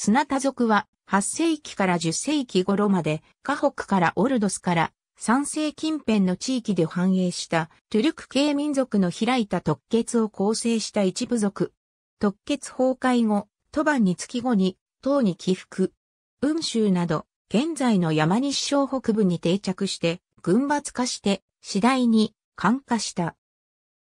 砂田族は8世紀から10世紀頃まで、河北からオルドスから3世近辺の地域で繁栄したトゥルク系民族の開いた特決を構成した一部族。特決崩壊後、バンに月後に、唐に起伏。雲州など、現在の山西省北部に定着して、軍閥化して、次第に、寒化した。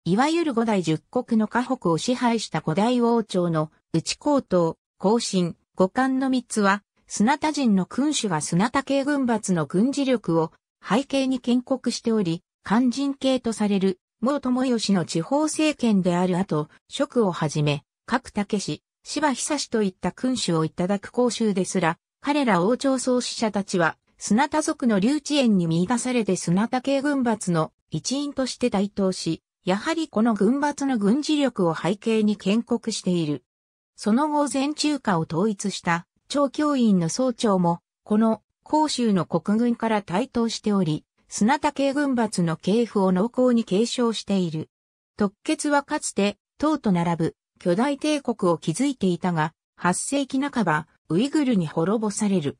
いわゆる五代十国の河北を支配した五代王朝の内高等、後進、五冠の三つは、砂田人の君主が砂田系軍閥の軍事力を背景に建国しており、肝心系とされる、毛友義の地方政権である後、職をはじめ、各武氏、芝久志といった君主をいただく公衆ですら、彼ら王朝創始者たちは、砂田族の留置園に見出されて砂田系軍閥の一員として台頭し、やはりこの軍閥の軍事力を背景に建国している。その後全中華を統一した長教院の総長も、この広州の国軍から台頭しており、砂田系軍閥の系譜を濃厚に継承している。特決はかつて、唐と並ぶ巨大帝国を築いていたが、8世紀半ば、ウイグルに滅ぼされる。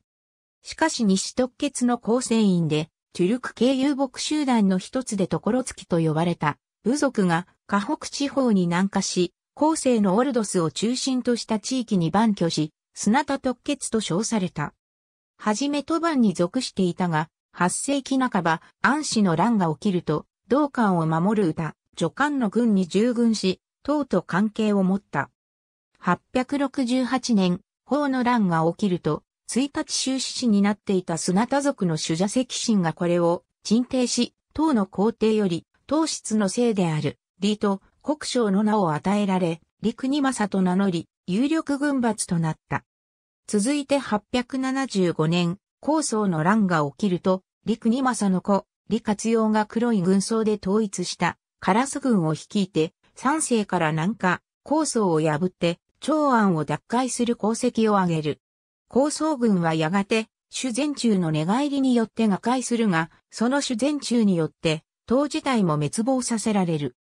しかし西特決の構成員で、チュルク系遊牧集団の一つで所付きと呼ばれた、部族が河北地方に南下し、後世のオルドスを中心とした地域に万居し、砂田特決と称された。はじめ都番に属していたが、8世紀半ば、安氏の乱が起きると、道館を守る歌、助官の軍に従軍し、党と関係を持った。868年、法の乱が起きると、1日終始士になっていた砂田族の主者席。心がこれを鎮定し、党の皇帝より、党室のせいである、李と国将の名を与えられ、陸に政と名乗り、有力軍閥となった。続いて875年、高層の乱が起きると、陸に政の子、李活用が黒い軍装で統一した、カラス軍を率いて、三世から南下、高層を破って、長安を奪回する功績を挙げる。高層軍はやがて、主前中の寝返りによって瓦解するが、その主前中によって、党自体も滅亡させられる。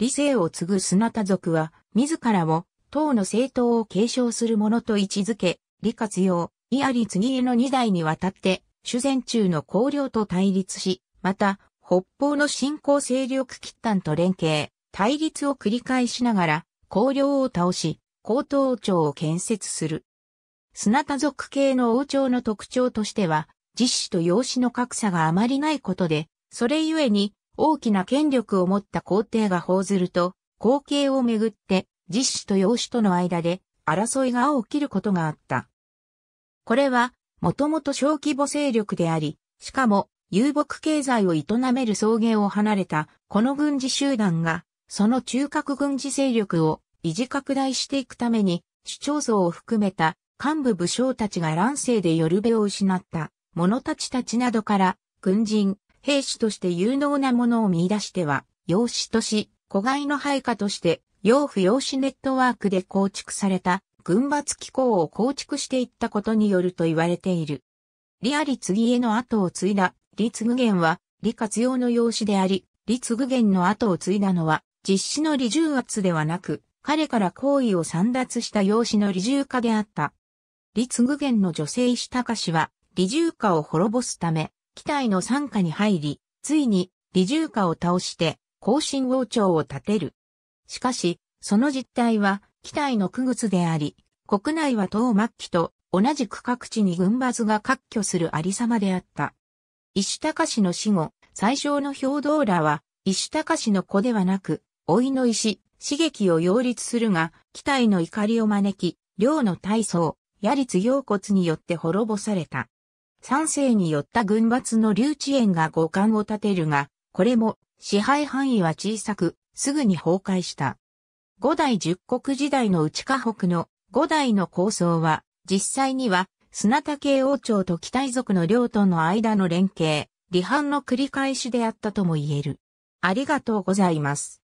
理性を継ぐ砂田族は、自らも、党の政党を継承する者と位置づけ、利活用、伊あり次への二代にわたって、主戦中の公領と対立し、また、北方の新興勢力喫端と連携、対立を繰り返しながら、公領を倒し、高等王朝を建設する。砂田族系の王朝の特徴としては、実子と養子の格差があまりないことで、それゆえに、大きな権力を持った皇帝が報ずると、後継をめぐって、実子と養子との間で争いが起きることがあった。これは、もともと小規模勢力であり、しかも遊牧経済を営める草原を離れたこの軍事集団が、その中核軍事勢力を維持拡大していくために、主張層を含めた幹部武将たちが乱世で夜るべを失った者たちたちなどから、軍人、兵士として有能なものを見出しては、養子とし、子飼の配下として、養父養子ネットワークで構築された、軍閥機構を構築していったことによると言われている。アリり次への後を継いだ、グゲンは、李活用の養子であり、李継元の後を継いだのは、実施の李重圧ではなく、彼から行為を散奪した養子の李重化であった。李継元の女性石高氏は、李重化を滅ぼすため、機体の傘下に入り、ついに、李重家を倒して、後進王朝を建てる。しかし、その実態は、機体の区靴であり、国内は唐末期と同じく各地に軍閥が割拠するありさまであった。石高氏の死後、最小の兵道らは、石高氏の子ではなく、老いの石、刺激を擁立するが、機体の怒りを招き、領の大層、やりつ骨によって滅ぼされた。三世によった軍閥の留置園が五冠を立てるが、これも支配範囲は小さく、すぐに崩壊した。五代十国時代の内河北の五代の構想は、実際には砂田竹王朝と北遺族の領との間の連携、離反の繰り返しであったとも言える。ありがとうございます。